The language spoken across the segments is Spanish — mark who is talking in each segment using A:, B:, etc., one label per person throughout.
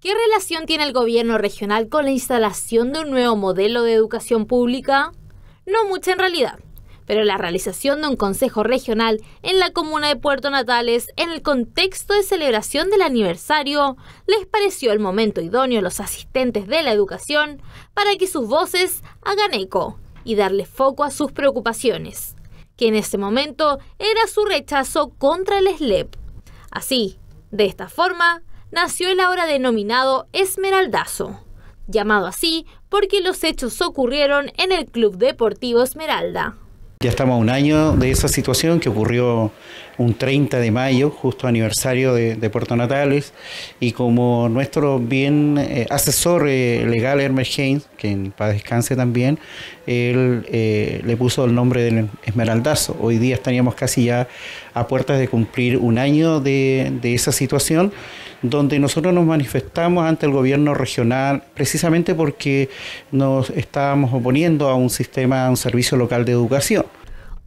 A: ¿Qué relación tiene el gobierno regional con la instalación de un nuevo modelo de educación pública? No mucha en realidad, pero la realización de un consejo regional en la comuna de Puerto Natales en el contexto de celebración del aniversario les pareció el momento idóneo a los asistentes de la educación para que sus voces hagan eco y darle foco a sus preocupaciones, que en ese momento era su rechazo contra el SLEP. Así, de esta forma, nació el ahora denominado Esmeraldazo, llamado así porque los hechos ocurrieron en el Club Deportivo Esmeralda.
B: Ya estamos a un año de esa situación que ocurrió un 30 de mayo, justo aniversario de, Puerto Natales, y como nuestro bien eh, asesor eh, legal Hermes Haynes, que en paz descanse también, él eh, le puso el nombre del Esmeraldazo. Hoy día estaríamos casi ya a puertas de cumplir un año de esa situación, donde nosotros nos manifestamos ante el gobierno regional precisamente porque nos estábamos oponiendo a un sistema, a un servicio local de educación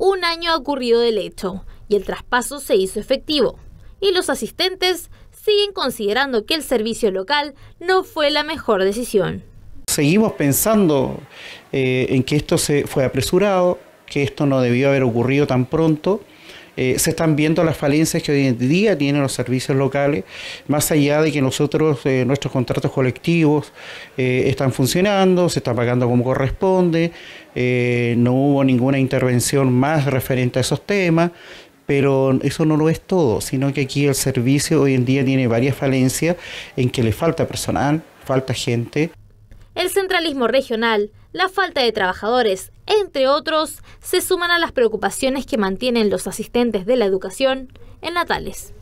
A: un año ha ocurrido del hecho y el traspaso se hizo efectivo. Y los asistentes siguen considerando que el servicio local no fue la mejor decisión.
B: Seguimos pensando eh, en que esto se fue apresurado, que esto no debió haber ocurrido tan pronto eh, se están viendo las falencias que hoy en día tienen los servicios locales, más allá de que nosotros, eh, nuestros contratos colectivos eh, están funcionando, se están pagando como corresponde, no hubo ninguna intervención más referente a esos temas, pero eso no lo es todo, sino que aquí el servicio hoy en día tiene varias falencias en que le falta personal, falta gente.
A: El centralismo regional la falta de trabajadores, entre otros, se suman a las preocupaciones que mantienen los asistentes de la educación en Natales.